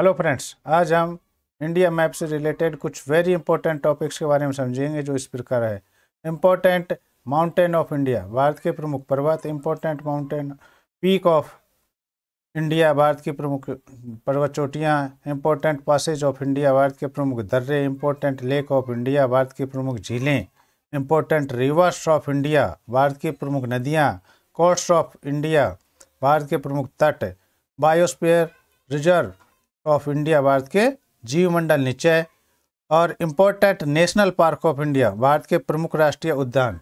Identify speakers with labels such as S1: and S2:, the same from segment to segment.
S1: hello friends आज हम India map से रिलेटेड कुछ वेरी इंपॉर्टेंट टॉपिक्स के बारे में समझेंगे जो इस प्रकार है important mountain of India Bharat के प्रमुख पर्वत important mountain peak of India Bharat की प्रमुख पर्वत चोटियाँ important passes of India Bharat के प्रमुख दर्रे important lake of India Bharat की प्रमुख झीलें important rivers of India Bharat की प्रमुख नदियाँ कोस्ट ऑफ इंडिया भारत के प्रमुख तट biosphere reserve of India Bharat के जीवमंडल नीचे और important national park of India Bharat के प्रमुख राष्ट्रीय उद्यान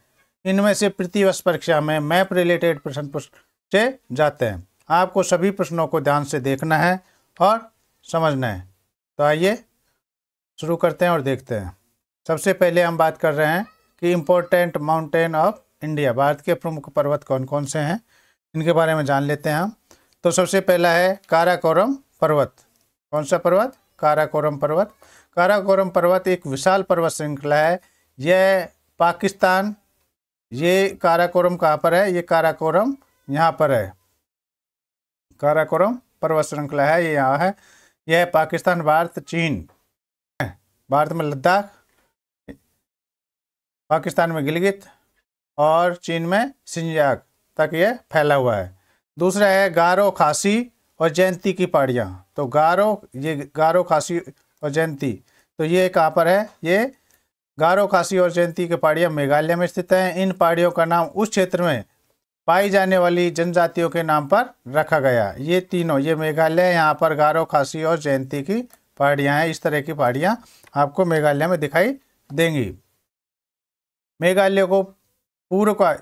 S1: इनमें से प्रतिवर्ष परीक्षा में मैप रिलेटेड प्रश्न पूछे जाते हैं आपको सभी प्रश्नों को ध्यान से देखना है और समझना है तो आइए शुरू करते हैं और देखते हैं सबसे पहले हम बात कर रहे हैं कि important mountain of India Bharat के प्रमुख पर्वत कौन कौन से हैं इनके बारे में जान लेते हैं हम तो सबसे पहला है काराकोरम पर्वत कौन सा पर्वत काराकोरम पर्वत काराकोरम पर्वत एक विशाल पर्वत श्रृंखला है यह पाकिस्तान ये काराकोरम कहाँ पर है ये काराकोरम यहाँ पर है काराकोरम पर्वत श्रृंखला है ये यहाँ है यह पाकिस्तान भारत चीन भारत में लद्दाख पाकिस्तान में गिलगित और चीन में सिंजाक तक यह फैला हुआ है दूसरा है गारो खासी और जयंती की पहाड़ियाँ तो गारो ये गारो खासी और जयंती तो ये कहाँ पर है ये गारो खासी और जयंती की पहाड़ियाँ मेघालय में स्थित हैं इन पहाड़ियों का नाम उस क्षेत्र में पाई जाने वाली जनजातियों के नाम पर रखा गया ये तीनों ये मेघालय यहाँ पर गारो खासी और जयंती की पहाड़ियाँ हैं इस तरह की पहाड़ियाँ आपको मेघालय में दिखाई देंगी मेघालय को पूर्व का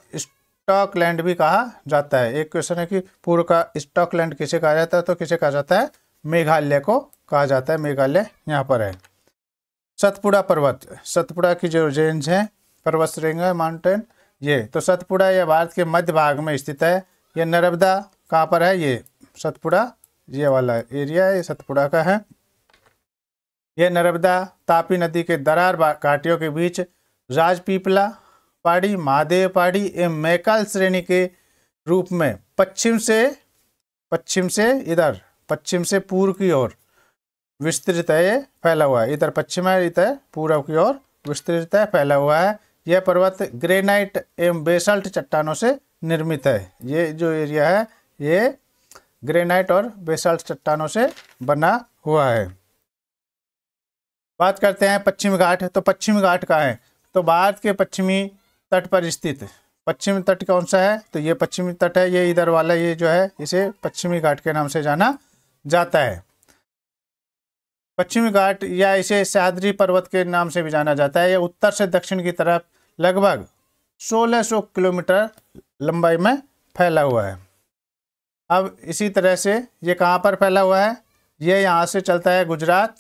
S1: स्टॉक लैंड भी कहा जाता है एक क्वेश्चन है कि पूर्व का स्टॉक लैंड किसे कहा जाता है तो किसे कहा जाता है मेघालय को कहा जाता है मेघालय यहाँ पर है सतपुड़ा पर्वत सतपुड़ा की जो रेंज है पर्वत श्रृंग है माउंटेन ये तो सतपुड़ा यह भारत के मध्य भाग में स्थित है ये नर्मदा कहाँ पर है ये सतपुड़ा ये वाला एरिया है ये सतपुड़ा का है यह नर्मदा तापी नदी के दरार घाटियों के बीच राजपीपला पहाड़ी महादेव पहाड़ी एवं मैकाल श्रेणी के रूप में पश्चिम से पश्चिम से इधर पश्चिम से पूर्व की ओर विस्तृत है फैला हुआ है इधर पश्चिम है इधर पूर्व की ओर विस्तृत है फैला हुआ है यह पर्वत ग्रेनाइट एवं बेसल्ट चट्टानों से निर्मित है ये जो एरिया है ये ग्रेनाइट और बेसल्ट चट्टानों से बना हुआ है बात करते हैं पश्चिम घाट तो पश्चिम घाट का है तो भारत के पश्चिमी तट पर स्थित पश्चिमी तट कौन सा है तो ये पश्चिमी तट है ये इधर वाला ये जो है इसे पश्चिमी घाट के नाम से जाना जाता है पश्चिमी घाट या इसे सह्याद्री पर्वत के नाम से भी जाना जाता है यह उत्तर से दक्षिण की तरफ लगभग 1600 किलोमीटर लंबाई में फैला हुआ है अब इसी तरह से ये कहाँ पर फैला हुआ है ये यहाँ से चलता है गुजरात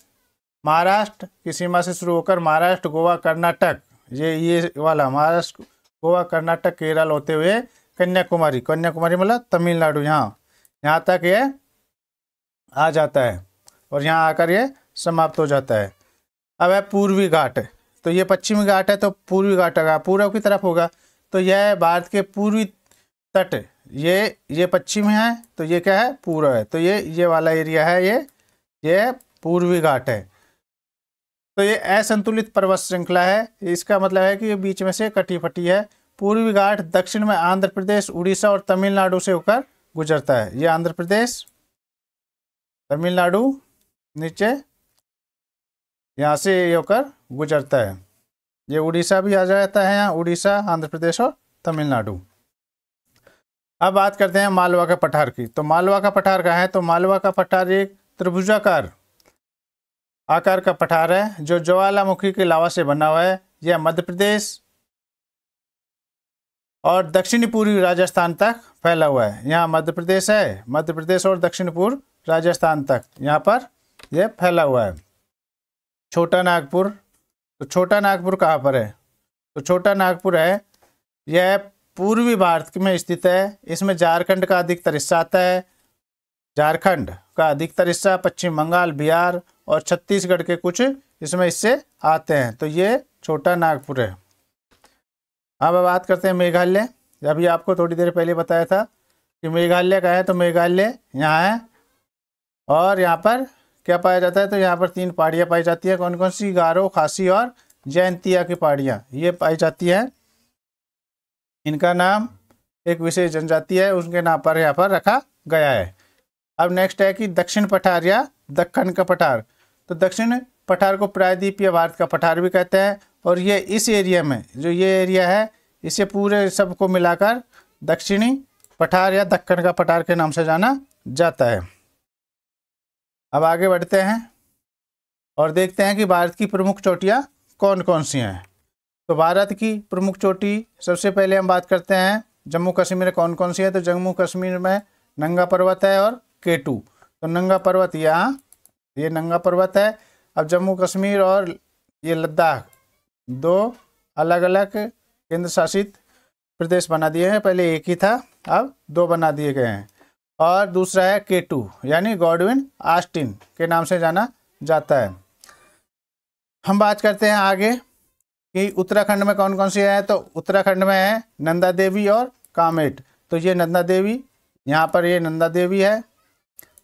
S1: महाराष्ट्र की सीमा से शुरू होकर महाराष्ट्र गोवा कर्नाटक ये ये वाला महाराष्ट्र गोवा कर्नाटक केरल होते हुए कन्याकुमारी कन्याकुमारी मतलब तमिलनाडु यहाँ यहाँ तक ये आ जाता है और यहाँ आकर ये समाप्त हो जाता है अब है पूर्वी घाट तो ये पश्चिमी घाट है तो पूर्वी घाट होगा पूर्व की तरफ होगा तो यह भारत के पूर्वी तट ये ये पश्चिम है तो ये क्या है पूर्व है तो ये ये वाला एरिया है ये ये पूर्वी घाट है तो ये असंतुलित पर्वत श्रृंखला है इसका मतलब है कि ये बीच में से कटी फटी है पूर्वी घाट दक्षिण में आंध्र प्रदेश उड़ीसा और तमिलनाडु से होकर गुजरता है ये आंध्र प्रदेश तमिलनाडु नीचे यहाँ से ये होकर गुजरता है ये उड़ीसा भी आ जाता है यहाँ उड़ीसा आंध्र प्रदेश और तमिलनाडु अब बात करते हैं मालवा का पठार की तो मालवा का पठार कहाँ है तो मालवा का पठार एक त्रिभुजाकार आकार का पठार है जो ज्वालामुखी के लावा से बना हुआ है यह मध्य प्रदेश और दक्षिणी पूर्वी राजस्थान तक फैला हुआ है यहाँ मध्य प्रदेश है मध्य प्रदेश और दक्षिण पूर्व राजस्थान तक यहाँ पर यह फैला हुआ है छोटा नागपुर तो छोटा नागपुर कहाँ पर है तो छोटा नागपुर है यह पूर्वी भारत में स्थित है इसमें झारखंड का अधिकतर हिस्सा आता है झारखंड का अधिकतर हिस्सा पश्चिम बंगाल बिहार और छत्तीसगढ़ के कुछ इसमें इससे आते हैं तो ये छोटा नागपुर है हाँ, अब बात करते हैं मेघालय अभी आपको थोड़ी देर पहले बताया था कि मेघालय का है तो मेघालय यहाँ है और यहाँ पर क्या पाया जाता है तो यहाँ पर तीन पहाड़ियाँ पाई जाती है कौन कौन सी गारो खासी और जयंतिया की पहाड़ियाँ ये पाई जाती है इनका नाम एक विशेष जनजाति है उनके नाम पर यहाँ पर रखा गया है अब नेक्स्ट है कि दक्षिण पठार या दक्खन का पठार तो दक्षिण पठार को प्रायद्वीप या भारत का पठार भी कहते हैं और ये इस एरिया में जो ये एरिया है इसे पूरे सब को मिलाकर दक्षिणी पठार या दक्कन का पठार के नाम से जाना जाता है अब आगे बढ़ते हैं और देखते हैं कि भारत की प्रमुख चोटियाँ कौन कौन सी हैं तो भारत की प्रमुख चोटी सबसे पहले हम बात करते हैं जम्मू कश्मीर कौन कौन सी है तो जम्मू कश्मीर में नंगा पर्वत है और केटू तो नंगा पर्वत यहाँ ये नंगा पर्वत है अब जम्मू कश्मीर और ये लद्दाख दो अलग अलग केंद्र शासित प्रदेश बना दिए हैं पहले एक ही था अब दो बना दिए गए हैं और दूसरा है के टू यानी गॉडविन आस्टिन के नाम से जाना जाता है हम बात करते हैं आगे कि उत्तराखंड में कौन कौन सी है तो उत्तराखंड में है नंदा देवी और कामेट तो ये नंदा देवी यहाँ पर ये नंदा देवी है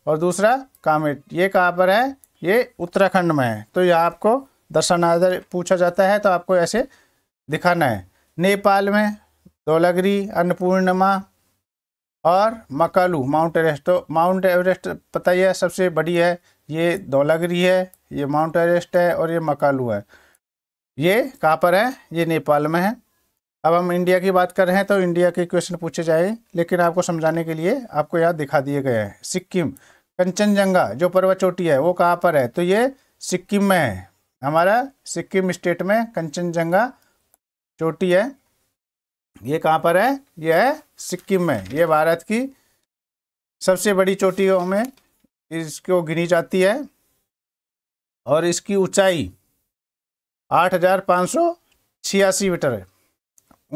S1: और दूसरा कामेट ये कहाँ पर है ये उत्तराखंड में है तो यह आपको दर्शन पूछा जाता है तो आपको ऐसे दिखाना है नेपाल में दौलागिरी अन्नपूर्णिमा और मकालू माउंट एवरेस्ट तो माउंट एवरेस्ट पता ही है सबसे बड़ी है ये दौलागिरी है ये माउंट एवरेस्ट है और ये मकालू है ये कहाँ पर है ये नेपाल में है अब हम इंडिया की बात कर रहे हैं तो इंडिया के क्वेश्चन पूछे जाए लेकिन आपको समझाने के लिए आपको यहाँ दिखा दिए गए हैं सिक्किम कंचनजंगा जो पर्वत चोटी है वो कहाँ पर है तो ये सिक्किम में है हमारा सिक्किम स्टेट में कंचनजंगा चोटी है ये कहाँ पर है ये है सिक्किम में ये भारत की सबसे बड़ी चोटियों में इसको गिनी जाती है और इसकी ऊंचाई आठ हजार पाँच सौ छियासी मीटर है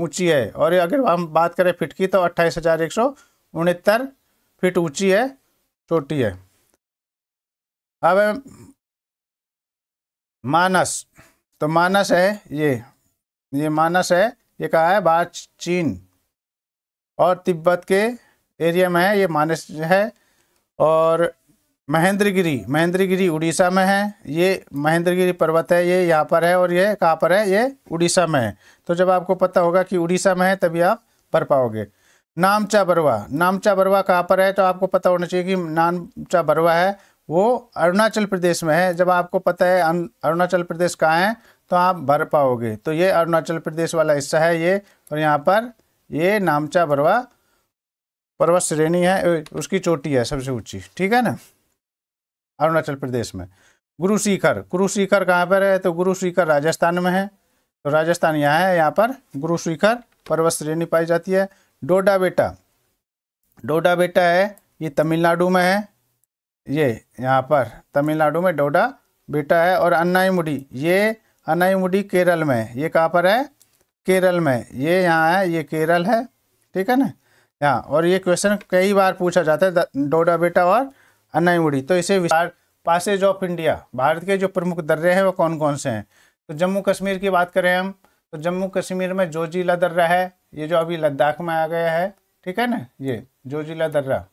S1: ऊंची है और अगर हम बात करें फिट की तो अट्ठाईस हज़ार एक सौ उनहत्तर फिट ऊंची है छोटी है अब मानस तो मानस है ये ये मानस है ये कहा है बाहर चीन और तिब्बत के एरिया में है ये मानस है और महेंद्रगिरी महेंद्रगिरी उड़ीसा में है ये महेंद्रगिरी पर्वत है ये यहाँ पर है और ये कहाँ पर है ये उड़ीसा में है तो जब आपको पता होगा कि उड़ीसा में है तभी आप भर पाओगे नामचा बरवा नामचा बरवा कहाँ पर है तो आपको पता होना चाहिए कि नामचा बरवा है वो अरुणाचल प्रदेश में है जब आपको पता है अरुणाचल प्रदेश कहाँ है तो आप भर पाओगे तो ये अरुणाचल प्रदेश वाला हिस्सा है ये और यहाँ पर ये नामचा बरवा पर्वत श्रेणी है उसकी चोटी है सबसे ऊंची ठीक है ना अरुणाचल प्रदेश में गुरु शिखर गुरु शिखर कहाँ पर है तो गुरु शिखर राजस्थान में है तो राजस्थान यहाँ है यहाँ पर गुरु शिखर पर्वत श्रेणी पाई जाती है डोडा बेटा डोडा बेटा है ये तमिलनाडु में है ये यहाँ पर तमिलनाडु में डोडा बेटा है और अन्नाईमुडी ये अन्नाईमुडी केरल में है ये कहाँ पर है केरल में ये यहाँ है ये केरल है ठीक है ना यहाँ और ये क्वेश्चन कई बार पूछा जाता है डोडा बेटा और अननाईमुड़ी तो इसे विस्तार पासेज ऑफ इंडिया भारत के जो प्रमुख दर्रे हैं वो कौन कौन से हैं तो जम्मू कश्मीर की बात करें हम तो जम्मू कश्मीर में जोजीला दर्रा है ये जो अभी लद्दाख में आ गया है ठीक है ना ये जोजीला दर्रा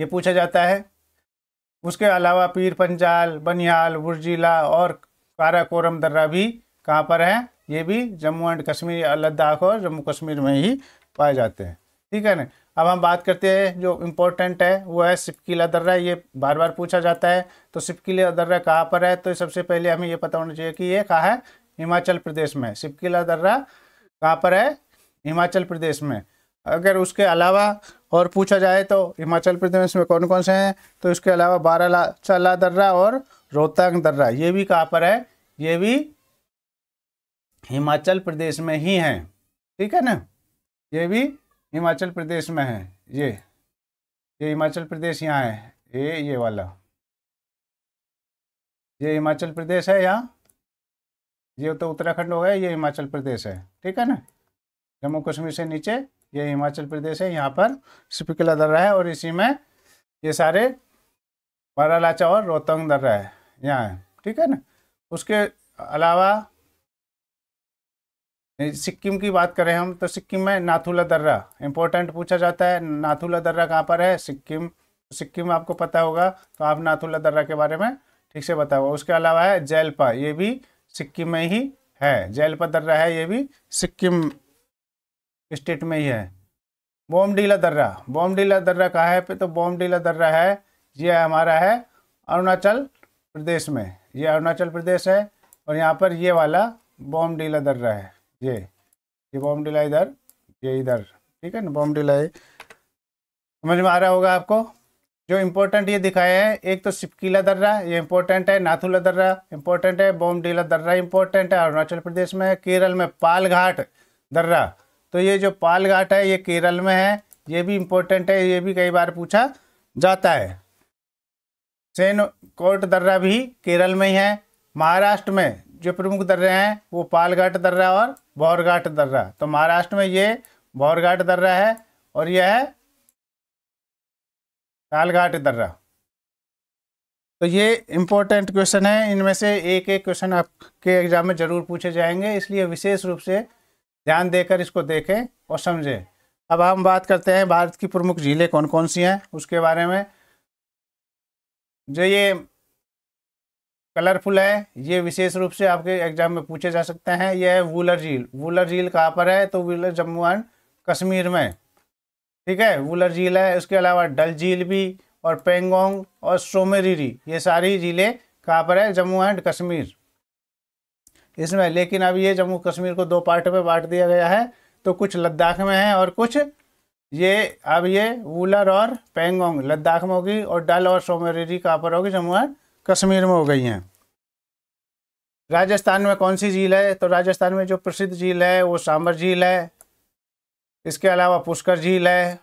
S1: ये पूछा जाता है उसके अलावा पीर पंजाल बनिहाल बुर्जीला और काराकोरम दर्रा भी कहाँ पर है ये भी जम्मू एंड कश्मीर लद्दाख और जम्मू कश्मीर में ही पाए जाते हैं ठीक है ना अब हम बात करते हैं जो इम्पोर्टेंट है वो है सिपकीला दर्रा ये बार बार पूछा जाता है तो सिपकीला दर्रा कहाँ पर है तो सबसे पहले हमें ये पता होना चाहिए कि ये कहाँ है हिमाचल प्रदेश में सिपकीला दर्रा कहाँ पर है हिमाचल प्रदेश में अगर उसके अलावा और पूछा जाए तो हिमाचल प्रदेश में कौन कौन से हैं तो इसके अलावा बारह चला दर्रा और रोहतांग दर्रा ये भी कहाँ पर है ये भी हिमाचल प्रदेश में ही हैं ठीक है ना ये भी हिमाचल प्रदेश में है ये ये हिमाचल प्रदेश यहाँ है ये ये वाला ये हिमाचल प्रदेश है यहाँ ये तो उत्तराखंड हो गया ये हिमाचल प्रदेश है ठीक है ना जम्मू कश्मीर से नीचे ये हिमाचल प्रदेश है यहाँ पर स्पिकला दर्रा है और इसी में ये सारे बारालाचा और रोहतांग दर्रा है यहाँ है ठीक है ना उसके अलावा सिक्किम की बात करें हम तो सिक्किम में नाथुला दर्रा इंपॉर्टेंट पूछा जाता है नाथुला दर्रा कहाँ पर है सिक्किम तो सिक्किम आपको पता होगा तो आप नाथुला दर्रा के बारे में ठीक से बताओ उसके अलावा है जैलपा ये भी सिक्किम में ही है जैलपा दर्रा है ये भी सिक्किम स्टेट में ही है बोमडीला दर्रा बोमडीला दर्रा कहाँ है पे तो बोमडीला दर्रा है ये हमारा है अरुणाचल प्रदेश में ये अरुणाचल प्रदेश है और यहाँ पर ये वाला बोमडीला दर्रा है ये ये बॉम डिला इधर ये इधर ठीक है ना बॉम डिला समझ में आ रहा होगा आपको जो इम्पोर्टेंट ये दिखाए हैं एक तो सिपकीला दर्रा ये इम्पोर्टेंट है नाथुला दर्रा इम्पोर्टेंट है बॉम डीला दर्रा इम्पोर्टेंट है अरुणाचल प्रदेश में केरल में पालघाट दर्रा तो ये जो पालघाट है ये केरल में है ये भी इम्पोर्टेंट है ये भी कई बार पूछा जाता है सेन कोट दर्रा भी केरल में ही है महाराष्ट्र में जो प्रमुख दर्रे हैं वो पालघाट दर्रा और बौरघाट दर्रा तो महाराष्ट्र में ये बौरघाट दर्रा है और यह है तालघाट दर्रा तो ये इम्पोर्टेंट क्वेश्चन है इनमें से एक एक क्वेश्चन आपके एग्जाम में ज़रूर पूछे जाएंगे इसलिए विशेष रूप से ध्यान देकर इसको देखें और समझें अब हम बात करते हैं भारत की प्रमुख झीलें कौन कौन सी हैं उसके बारे में जो ये कलरफुल है ये विशेष रूप से आपके एग्जाम में पूछे जा सकते हैं यह है वूलर झील वूलर झील कहाँ पर है तो वूलर जम्मू एंड कश्मीर में ठीक है वूलर झील है उसके अलावा डल झील भी और पेंगोंग और सोमेरीरी ये सारी झीलें कहाँ पर है जम्मू एंड कश्मीर इसमें लेकिन अब ये जम्मू कश्मीर को दो पार्ट में बांट दिया गया है तो कुछ लद्दाख में है और कुछ ये अब ये वूलर और पेंगोंग लद्दाख में होगी और डल और सोमेरीरी कहाँ पर होगी जम्मू एंड कश्मीर में हो गई हैं राजस्थान में कौन सी झील है तो राजस्थान में जो प्रसिद्ध झील है वो सांबर झील है इसके अलावा पुष्कर झील है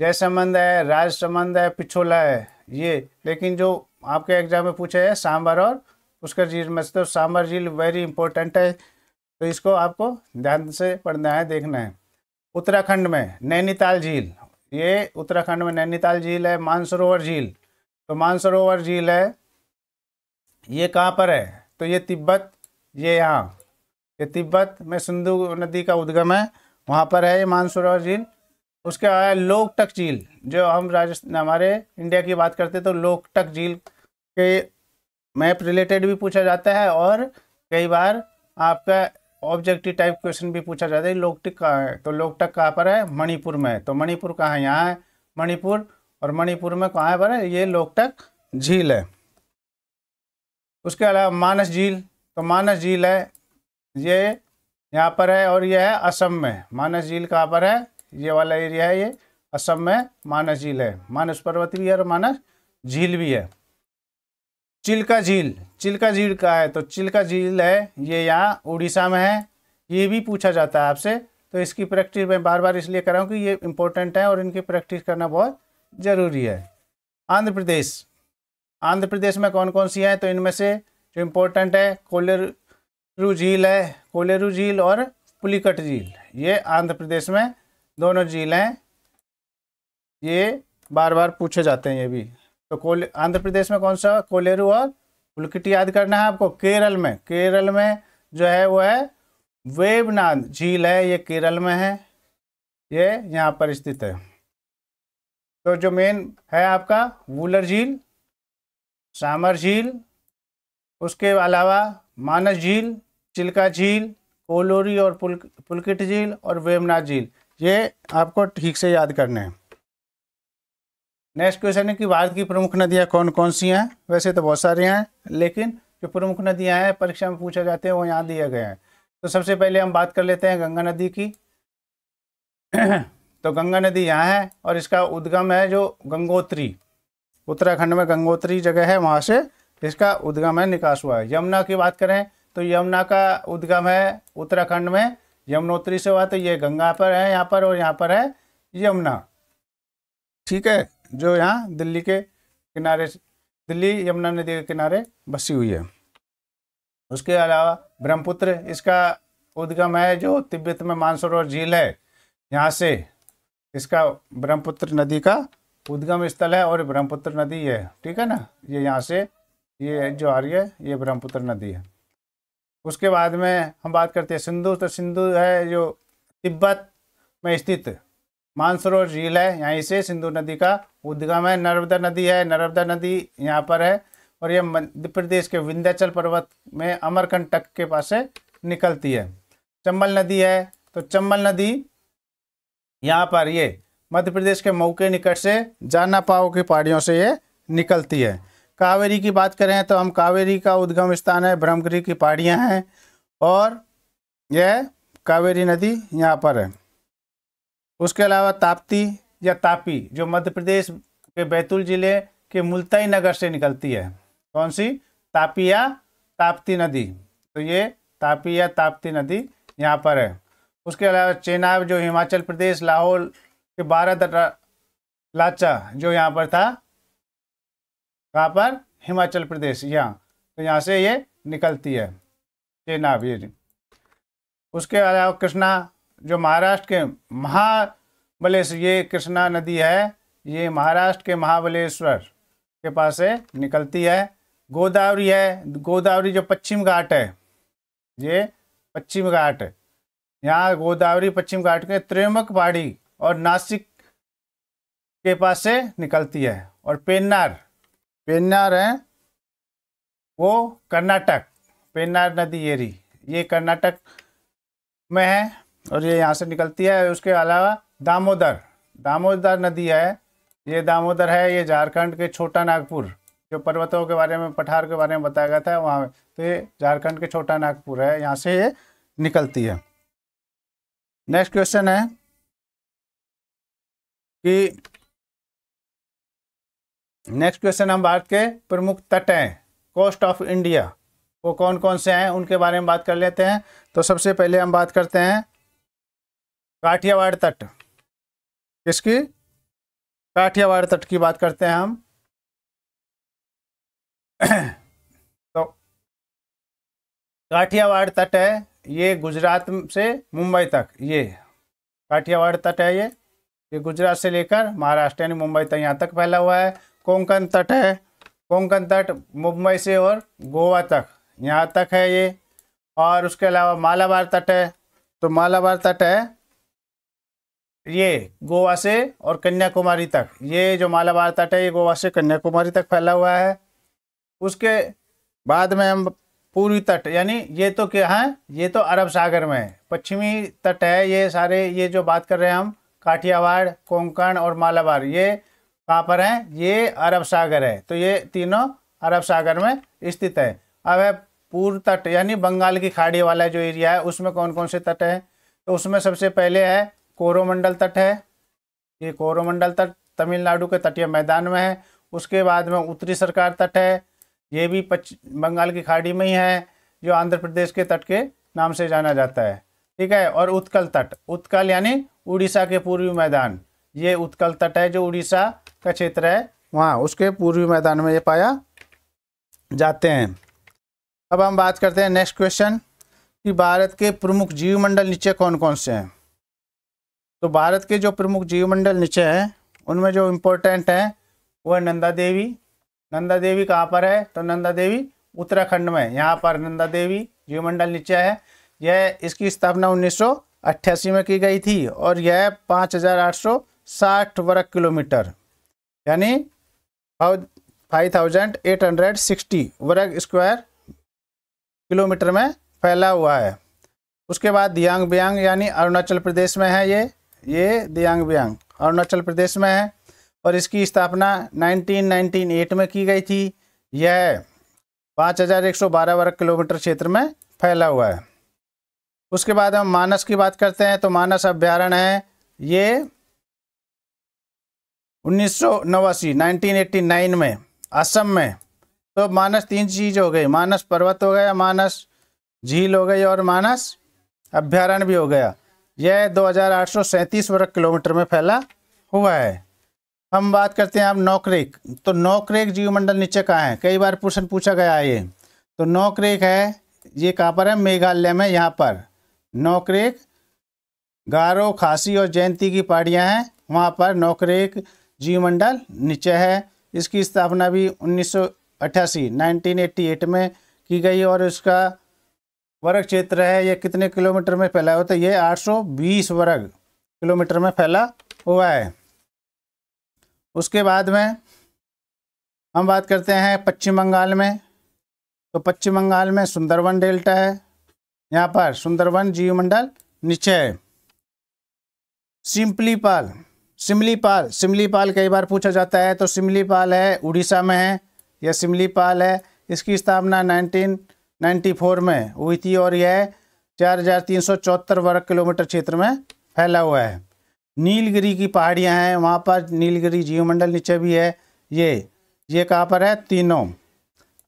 S1: जयसमंद है राजसमंद है पिछोला है ये लेकिन जो आपके एग्जाम में पूछे है सांबर और पुष्कर झील में तो सांबर झील वेरी इंपॉर्टेंट है तो इसको आपको ध्यान से पढ़ना है देखना है उत्तराखंड में नैनीताल झील ये उत्तराखंड में नैनीताल झील है मानसरोवर झील तो मानसरोवर झील है ये कहाँ पर है तो ये तिब्बत ये यहाँ ये तिब्बत में सिंधु नदी का उद्गम है वहाँ पर है ये मानसरोवर झील उसके बाद लोकटक झील जो हम राजस्थान हमारे इंडिया की बात करते तो लोकटक झील के मैप रिलेटेड भी पूछा जाता है और कई बार आपका ऑब्जेक्टिव टाइप क्वेश्चन भी पूछा जाता है लोकटक कहाँ है तो लोकटक कहाँ पर है मणिपुर में तो मणिपुर कहाँ है यहाँ है मणिपुर और मणिपुर में कहाँ पर है ये लोकटक झील है उसके अलावा मानस झील तो मानस झील है ये यहाँ पर है और यह है असम में मानस झील कहाँ पर है ये वाला एरिया है ये असम में मानस झील है मानस पर्वत भी है और मानस झील भी है चिल्का झील चिल्का झील का है तो चिल्का झील है ये यहाँ उड़ीसा में है ये भी पूछा जाता है आपसे तो इसकी प्रैक्टिस मैं बार बार इसलिए कर रहा हूँ कि ये इम्पोर्टेंट है और इनकी प्रैक्टिस करना बहुत ज़रूरी है आंध्र प्रदेश आंध्र प्रदेश में कौन कौन सी हैं तो इनमें से जो इम्पोर्टेंट है कोलेरू झील है कोलेरू झील और पुलिकट झील ये आंध्र प्रदेश में दोनों झील हैं ये बार बार पूछे जाते हैं ये भी तो कोले आंध्र प्रदेश में कौन सा कोलेरू और पुलकिट याद करना है आपको केरल में केरल में जो है वो है वेबनाद झील है ये केरल में है ये यहाँ पर स्थित है तो जो मेन है आपका वूलर झील सामर झील उसके अलावा मानस झील चिल्का झील कोलोरी और पुल पुलकिट झील और वेमनाथ झील ये आपको ठीक से याद करने हैं नेक्स्ट क्वेश्चन है कि भारत की प्रमुख नदियाँ कौन कौन सी हैं वैसे तो बहुत सारी हैं लेकिन जो प्रमुख नदियाँ हैं परीक्षा में पूछा जाते हैं वो यहाँ दिए गए हैं तो सबसे पहले हम बात कर लेते हैं गंगा नदी की तो गंगा नदी यहाँ है और इसका उद्गम है जो गंगोत्री उत्तराखंड में गंगोत्री जगह है वहाँ से इसका उद्गम है निकास हुआ है यमुना की बात करें तो यमुना का उद्गम है उत्तराखंड में यमुनोत्री से हुआ तो ये गंगा पर है यहाँ पर और यहाँ पर है यमुना ठीक है जो यहाँ दिल्ली के किनारे दिल्ली यमुना नदी के किनारे बसी हुई है उसके अलावा ब्रह्मपुत्र इसका उद्गम है जो तिब्बत में मानसरोवर झील है यहाँ से इसका ब्रह्मपुत्र नदी का उद्गम स्थल है और ब्रह्मपुत्र नदी है ठीक है ना ये यहाँ से ये जो आ रही है ये ब्रह्मपुत्र नदी है उसके बाद में हम बात करते हैं सिंधु तो सिंधु है जो तिब्बत में स्थित मानसरोवर झील है यहीं से सिंधु नदी का उद्गम है नर्मदा नदी है नर्मदा नदी यहाँ पर है और यह मध्य प्रदेश के विंध्याचल पर्वत में अमरकंड तक के पास से निकलती है चंबल नदी है तो चंबल नदी यहाँ पर ये मध्य प्रदेश के मऊ के निकट से जाना पाओ की पहाड़ियों से ये निकलती है कावेरी की बात करें तो हम कावेरी का उद्गम स्थान है ब्रह्मगिरी की पहाड़ियाँ हैं और यह कावेरी नदी यहाँ पर है उसके अलावा ताप्ती या तापी जो मध्य प्रदेश के बैतूल ज़िले के मुल्तई नगर से निकलती है कौन सी तापी या ताप्ती नदी तो ये तापी या ताप्ती नदी यहाँ पर है उसके अलावा चेनाब जो हिमाचल प्रदेश लाहौल कि भारत लाचा जो यहाँ पर था कहाँ पर हिमाचल प्रदेश यहाँ तो यहाँ से ये निकलती है चेनाब ये उसके अलावा कृष्णा जो महाराष्ट्र के महाबलेश्वर ये कृष्णा नदी है ये महाराष्ट्र के महाबलेश्वर के पास से निकलती है गोदावरी है गोदावरी जो पश्चिम घाट है ये पश्चिम घाट यहाँ गोदावरी पश्चिम घाट के त्रिमुख पहाड़ी और नासिक के पास से निकलती है और पेन्नार पेन्नार है वो कर्नाटक पेन्नार नदी एरी ये कर्नाटक में है और ये यहाँ से निकलती है उसके अलावा दामोदर दामोदर नदी है ये दामोदर है ये झारखंड के छोटा नागपुर जो पर्वतों के बारे में पठार के बारे में बताया गया था वहाँ तो ये झारखंड के छोटा नागपुर है यहाँ से ये निकलती है नेक्स्ट क्वेश्चन है कि नेक्स्ट क्वेश्चन हम भारत के प्रमुख तट हैं कोस्ट ऑफ इंडिया वो कौन कौन से हैं उनके बारे में बात कर लेते हैं तो सबसे पहले हम बात करते हैं काठियावाड़ तट किसकी काठियावाड़ तट की बात करते हैं हम तो काठियावाड़ तट है ये गुजरात से मुंबई तक ये काठियावाड़ तट है ये ये गुजरात से लेकर महाराष्ट्र यानी मुंबई तक यहाँ तक फैला हुआ है कोंकण तट है कोंकण तट मुंबई से और गोवा तक यहाँ तक है ये और उसके अलावा मालाबार तट है तो मालाबार तट है ये गोवा से और कन्याकुमारी तक ये जो मालाबार तट है ये गोवा से कन्याकुमारी तक फैला हुआ है उसके बाद में हम पूर्वी तट यानी ये तो क्या है ये तो अरब सागर में है पश्चिमी तट है ये सारे ये जो बात कर रहे हैं हम काठियावाड़ कोंकण और मालाबार ये कहाँ पर हैं ये अरब सागर है तो ये तीनों अरब सागर में स्थित है अब है पूर्व तट यानी बंगाल की खाड़ी वाला जो एरिया है उसमें कौन कौन से तट हैं तो उसमें सबसे पहले है कोरोमंडल तट है ये कोरोमंडल तट तमिलनाडु के तटीय मैदान में है उसके बाद में उत्तरी सरकार तट है ये भी पच बंगाल की खाड़ी में ही है जो आंध्र प्रदेश के तट के नाम से जाना जाता है ठीक है और उत्कल तट उत्कल यानी उड़ीसा के पूर्वी मैदान ये उत्कल तट है जो उड़ीसा का क्षेत्र है वहाँ उसके पूर्वी मैदान में ये पाया जाते हैं अब हम बात करते हैं नेक्स्ट क्वेश्चन कि भारत के प्रमुख जीवमंडल नीचे कौन कौन से हैं तो भारत के जो प्रमुख जीव मंडल नीचे हैं उनमें जो इम्पोर्टेंट हैं वो है नंदा देवी नंदा देवी कहाँ पर है तो नंदा देवी उत्तराखंड में यहाँ पर नंदा देवी जीवमंडल नीचे है यह इसकी स्थापना उन्नीस अट्ठासी में की गई थी और यह पाँच हज़ार आठ सौ साठ वर्ग किलोमीटर यानी five thousand eight hundred sixty वर्ग स्क्वायर किलोमीटर में फैला हुआ है उसके बाद दियांग बियांग यानी अरुणाचल प्रदेश में है ये ये दियांग बियांग अरुणाचल प्रदेश में है और इसकी स्थापना 1998 में की गई थी यह 5112 वर्ग किलोमीटर क्षेत्र में फैला हुआ है उसके बाद हम मानस की बात करते हैं तो मानस अभ्यारण्य है ये उन्नीस सौ नवासी में असम में तो मानस तीन चीज़ हो गई मानस पर्वत हो गया मानस झील हो गई और मानस अभ्यारण्य भी हो गया यह दो वर्ग किलोमीटर में फैला हुआ है हम बात करते हैं अब नौकरेक तो नौकरेक जीव मंडल नीचे कहाँ है कई बार प्रश्न पूछा गया है ये तो नौकरेक है ये कहाँ पर है मेघालय में यहाँ पर नौकरेक गारो खासी और जयंती की पहाड़ियाँ हैं वहाँ पर नौकरेक मंडल नीचे है इसकी स्थापना भी 1988 1988 में की गई और इसका वर्ग क्षेत्र है ये कितने किलोमीटर में फैला होता है ये 820 वर्ग किलोमीटर में फैला हुआ है उसके बाद में हम बात करते हैं पश्चिम बंगाल में तो पश्चिम बंगाल में सुंदरवन डेल्टा है यहाँ पर सुंदरवन जीव मंडल नीचे सिमली सिंपलीपाल सिमलीपाल सिमलीपाल कई बार पूछा जाता है तो सिमलीपाल है उड़ीसा में है यह सिमलीपाल है इसकी स्थापना 1994 में हुई थी और यह चार हजार तीन सौ चौहत्तर वर्ग किलोमीटर क्षेत्र में फैला हुआ है नीलगिरी की पहाड़ियाँ हैं वहाँ पर नीलगिरी जीव मंडल नीचे भी है ये ये कहाँ पर है तीनों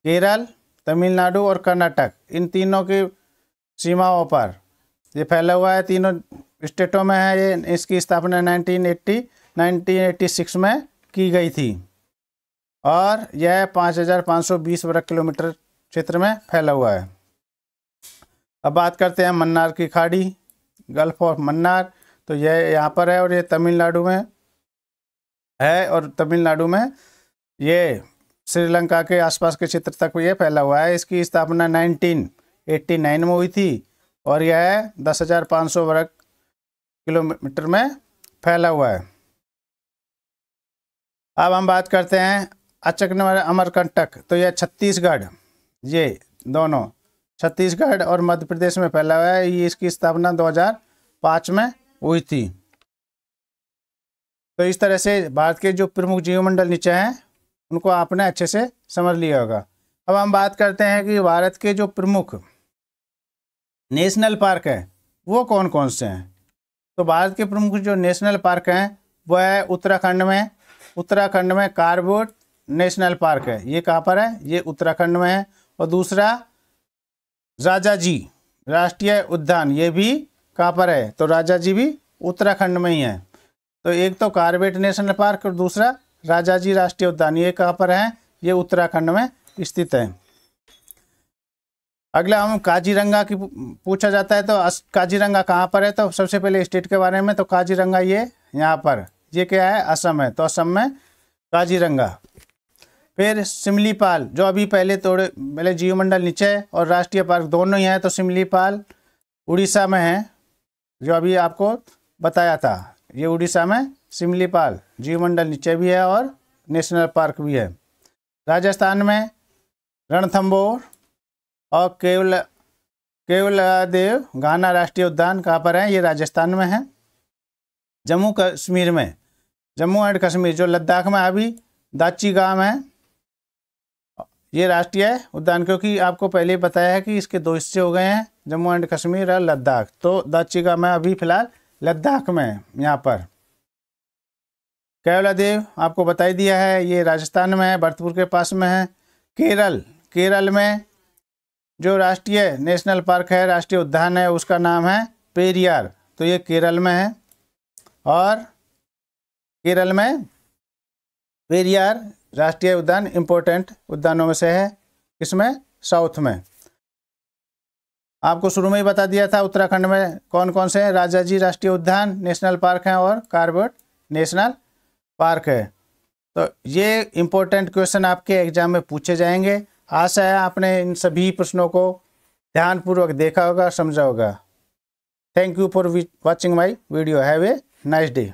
S1: केरल तमिलनाडु और कर्नाटक इन तीनों के सीमाओं पर ये फैला हुआ है तीनों स्टेटों में है ये इसकी स्थापना 1980 1986 में की गई थी और यह 5,520 वर्ग किलोमीटर क्षेत्र में फैला हुआ है अब बात करते हैं मन्नार की खाड़ी गल्फ ऑफ मन्नार तो यह यहाँ पर है और ये तमिलनाडु में है और तमिलनाडु में ये श्रीलंका के आसपास के क्षेत्र तक ये फैला हुआ है इसकी स्थापना नाइनटीन 1989 में हुई थी और यह 10,500 वर्ग किलोमीटर में फैला हुआ है अब हम बात करते हैं अचक अमरकंटक तो यह छत्तीसगढ़ ये दोनों छत्तीसगढ़ और मध्य प्रदेश में फैला हुआ है ये इसकी स्थापना 2005 में हुई थी तो इस तरह से भारत के जो प्रमुख जीवमंडल नीचे हैं उनको आपने अच्छे से समझ लिया होगा अब हम बात करते हैं कि भारत के जो प्रमुख नेशनल पार्क है वो कौन कौन से हैं तो भारत के प्रमुख जो नेशनल पार्क हैं वह है उत्तराखंड में उत्तराखंड में कारबोट नेशनल पार्क है ये कहाँ पर है ये उत्तराखंड में है और दूसरा राजा जी राष्ट्रीय उद्यान ये भी कहाँ पर है तो राजा जी भी उत्तराखंड में ही है तो एक तो कारबेट नेशनल पार्क और दूसरा राजा जी राष्ट्रीय उद्यान ये कहाँ पर है ये उत्तराखंड में स्थित है अगला हम काजीरंगा की पूछा जाता है तो काजीरंगा कहाँ पर है तो सबसे पहले स्टेट के बारे में तो काजीरंगा ये यहाँ पर ये क्या है असम है तो असम में काजीरंगा फिर सिमलीपाल जो अभी पहले तोड़े पहले जीवमंडल नीचे और राष्ट्रीय पार्क दोनों ही हैं तो सिमलीपाल उड़ीसा में है जो अभी आपको बताया था ये उड़ीसा में सिमलीपाल जीवमंडल नीचे भी है और नेशनल पार्क भी है राजस्थान में रणथम्बोर और केवल केवल देव गाना राष्ट्रीय उद्यान कहाँ पर है ये राजस्थान में है जम्मू कश्मीर में जम्मू एंड कश्मीर जो लद्दाख में अभी दाची गांव है ये राष्ट्रीय उद्यान क्योंकि आपको पहले ही बताया है कि इसके दो हिस्से हो गए हैं जम्मू एंड कश्मीर और लद्दाख तो दाची गांव में अभी फिलहाल लद्दाख में यहाँ पर केवला देव आपको बताई दिया है ये राजस्थान में है भरतपुर के पास में है केरल केरल में जो राष्ट्रीय नेशनल पार्क है राष्ट्रीय उद्यान है उसका नाम है पेरियार तो ये केरल में है और केरल में पेरियार राष्ट्रीय उद्यान इम्पोर्टेंट उद्यानों में से है इसमें साउथ में आपको शुरू में ही बता दिया था उत्तराखंड में कौन कौन से राजा जी राष्ट्रीय उद्यान नेशनल पार्क हैं और कार्बेट नेशनल पार्क है तो ये इम्पोर्टेंट क्वेश्चन आपके एग्जाम में पूछे जाएंगे आशा है आपने इन सभी प्रश्नों को ध्यानपूर्वक देखा होगा समझा होगा thank you for watching my video have a nice day